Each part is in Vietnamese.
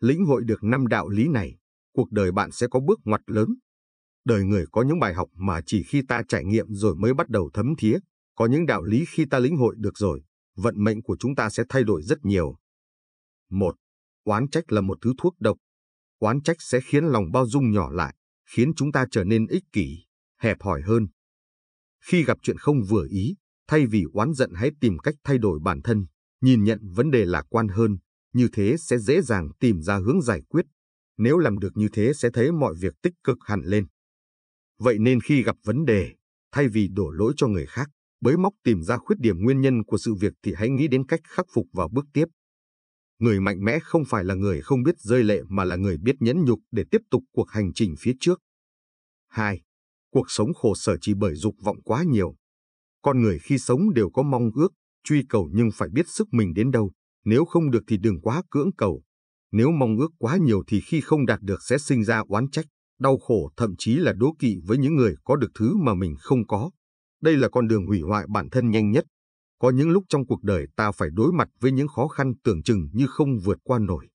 lĩnh hội được năm đạo lý này, cuộc đời bạn sẽ có bước ngoặt lớn. Đời người có những bài học mà chỉ khi ta trải nghiệm rồi mới bắt đầu thấm thía, có những đạo lý khi ta lĩnh hội được rồi, vận mệnh của chúng ta sẽ thay đổi rất nhiều. 1. Oán trách là một thứ thuốc độc. Oán trách sẽ khiến lòng bao dung nhỏ lại, khiến chúng ta trở nên ích kỷ, hẹp hòi hơn. Khi gặp chuyện không vừa ý, thay vì oán giận hãy tìm cách thay đổi bản thân, nhìn nhận vấn đề lạc quan hơn, như thế sẽ dễ dàng tìm ra hướng giải quyết. Nếu làm được như thế sẽ thấy mọi việc tích cực hẳn lên. Vậy nên khi gặp vấn đề, thay vì đổ lỗi cho người khác, bới móc tìm ra khuyết điểm nguyên nhân của sự việc thì hãy nghĩ đến cách khắc phục và bước tiếp. Người mạnh mẽ không phải là người không biết rơi lệ mà là người biết nhẫn nhục để tiếp tục cuộc hành trình phía trước. 2. Cuộc sống khổ sở chỉ bởi dục vọng quá nhiều. Con người khi sống đều có mong ước, truy cầu nhưng phải biết sức mình đến đâu, nếu không được thì đừng quá cưỡng cầu. Nếu mong ước quá nhiều thì khi không đạt được sẽ sinh ra oán trách, đau khổ thậm chí là đố kỵ với những người có được thứ mà mình không có. Đây là con đường hủy hoại bản thân nhanh nhất. Có những lúc trong cuộc đời ta phải đối mặt với những khó khăn tưởng chừng như không vượt qua nổi.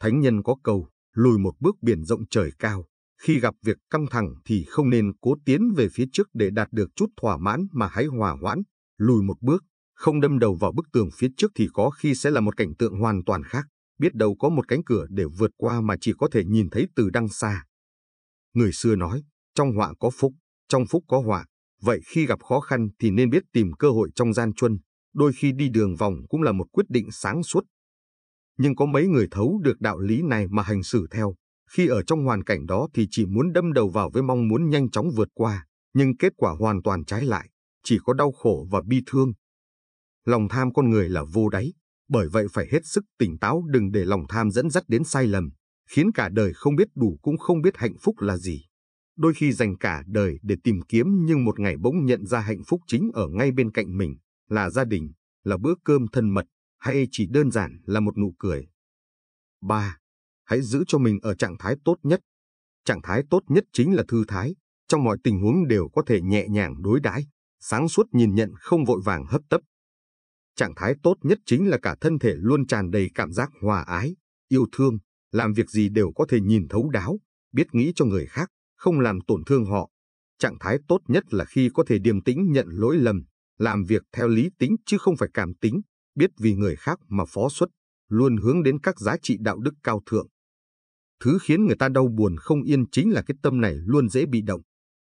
Thánh nhân có câu, lùi một bước biển rộng trời cao. Khi gặp việc căng thẳng thì không nên cố tiến về phía trước để đạt được chút thỏa mãn mà hãy hòa hoãn, lùi một bước, không đâm đầu vào bức tường phía trước thì có khi sẽ là một cảnh tượng hoàn toàn khác, biết đâu có một cánh cửa để vượt qua mà chỉ có thể nhìn thấy từ đằng xa. Người xưa nói, trong họa có phúc, trong phúc có họa, vậy khi gặp khó khăn thì nên biết tìm cơ hội trong gian chuân đôi khi đi đường vòng cũng là một quyết định sáng suốt. Nhưng có mấy người thấu được đạo lý này mà hành xử theo, khi ở trong hoàn cảnh đó thì chỉ muốn đâm đầu vào với mong muốn nhanh chóng vượt qua, nhưng kết quả hoàn toàn trái lại, chỉ có đau khổ và bi thương lòng tham con người là vô đáy, bởi vậy phải hết sức tỉnh táo đừng để lòng tham dẫn dắt đến sai lầm, khiến cả đời không biết đủ cũng không biết hạnh phúc là gì. Đôi khi dành cả đời để tìm kiếm nhưng một ngày bỗng nhận ra hạnh phúc chính ở ngay bên cạnh mình, là gia đình, là bữa cơm thân mật, hay chỉ đơn giản là một nụ cười. 3. Hãy giữ cho mình ở trạng thái tốt nhất. Trạng thái tốt nhất chính là thư thái, trong mọi tình huống đều có thể nhẹ nhàng đối đãi, sáng suốt nhìn nhận không vội vàng hấp tấp, Trạng thái tốt nhất chính là cả thân thể luôn tràn đầy cảm giác hòa ái, yêu thương, làm việc gì đều có thể nhìn thấu đáo, biết nghĩ cho người khác, không làm tổn thương họ. Trạng thái tốt nhất là khi có thể điềm tĩnh nhận lỗi lầm, làm việc theo lý tính chứ không phải cảm tính, biết vì người khác mà phó xuất, luôn hướng đến các giá trị đạo đức cao thượng. Thứ khiến người ta đau buồn không yên chính là cái tâm này luôn dễ bị động.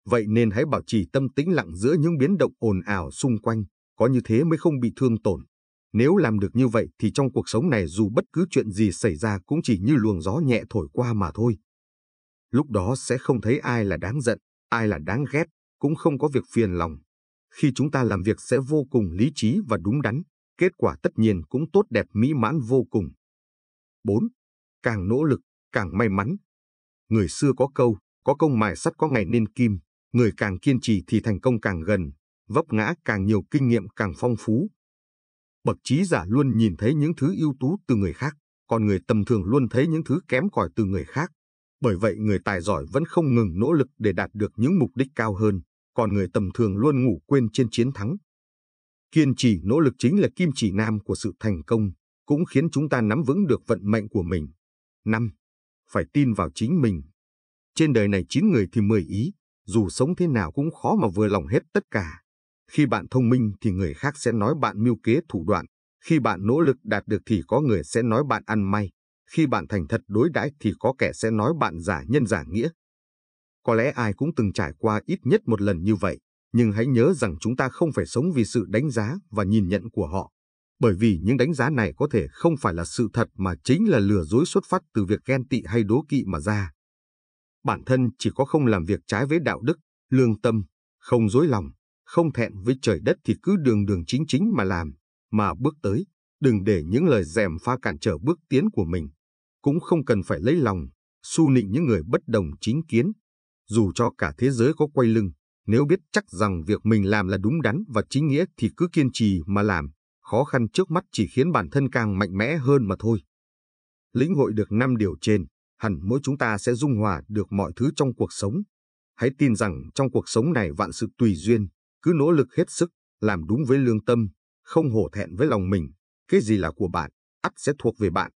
Vậy nên hãy bảo trì tâm tĩnh lặng giữa những biến động ồn ào xung quanh, có như thế mới không bị thương tổn. Nếu làm được như vậy thì trong cuộc sống này dù bất cứ chuyện gì xảy ra cũng chỉ như luồng gió nhẹ thổi qua mà thôi. Lúc đó sẽ không thấy ai là đáng giận, ai là đáng ghét, cũng không có việc phiền lòng. Khi chúng ta làm việc sẽ vô cùng lý trí và đúng đắn, kết quả tất nhiên cũng tốt đẹp mỹ mãn vô cùng. 4. Càng nỗ lực, càng may mắn. Người xưa có câu, có công mài sắt có ngày nên kim, người càng kiên trì thì thành công càng gần, vấp ngã càng nhiều kinh nghiệm càng phong phú. Bậc trí giả luôn nhìn thấy những thứ ưu tú từ người khác, còn người tầm thường luôn thấy những thứ kém cỏi từ người khác. Bởi vậy người tài giỏi vẫn không ngừng nỗ lực để đạt được những mục đích cao hơn, còn người tầm thường luôn ngủ quên trên chiến thắng. Kiên trì nỗ lực chính là kim chỉ nam của sự thành công, cũng khiến chúng ta nắm vững được vận mệnh của mình. 5. Phải tin vào chính mình. Trên đời này 9 người thì 10 ý, dù sống thế nào cũng khó mà vừa lòng hết tất cả. Khi bạn thông minh thì người khác sẽ nói bạn mưu kế thủ đoạn. Khi bạn nỗ lực đạt được thì có người sẽ nói bạn ăn may. Khi bạn thành thật đối đãi thì có kẻ sẽ nói bạn giả nhân giả nghĩa. Có lẽ ai cũng từng trải qua ít nhất một lần như vậy, nhưng hãy nhớ rằng chúng ta không phải sống vì sự đánh giá và nhìn nhận của họ. Bởi vì những đánh giá này có thể không phải là sự thật mà chính là lừa dối xuất phát từ việc ghen tị hay đố kỵ mà ra. Bản thân chỉ có không làm việc trái với đạo đức, lương tâm, không dối lòng, không thẹn với trời đất thì cứ đường đường chính chính mà làm, mà bước tới, đừng để những lời dèm pha cản trở bước tiến của mình. Cũng không cần phải lấy lòng, su nịnh những người bất đồng chính kiến. Dù cho cả thế giới có quay lưng, nếu biết chắc rằng việc mình làm là đúng đắn và chính nghĩa thì cứ kiên trì mà làm, khó khăn trước mắt chỉ khiến bản thân càng mạnh mẽ hơn mà thôi. Lĩnh hội được 5 điều trên, hẳn mỗi chúng ta sẽ dung hòa được mọi thứ trong cuộc sống. Hãy tin rằng trong cuộc sống này vạn sự tùy duyên, cứ nỗ lực hết sức, làm đúng với lương tâm, không hổ thẹn với lòng mình, cái gì là của bạn, ắt sẽ thuộc về bạn.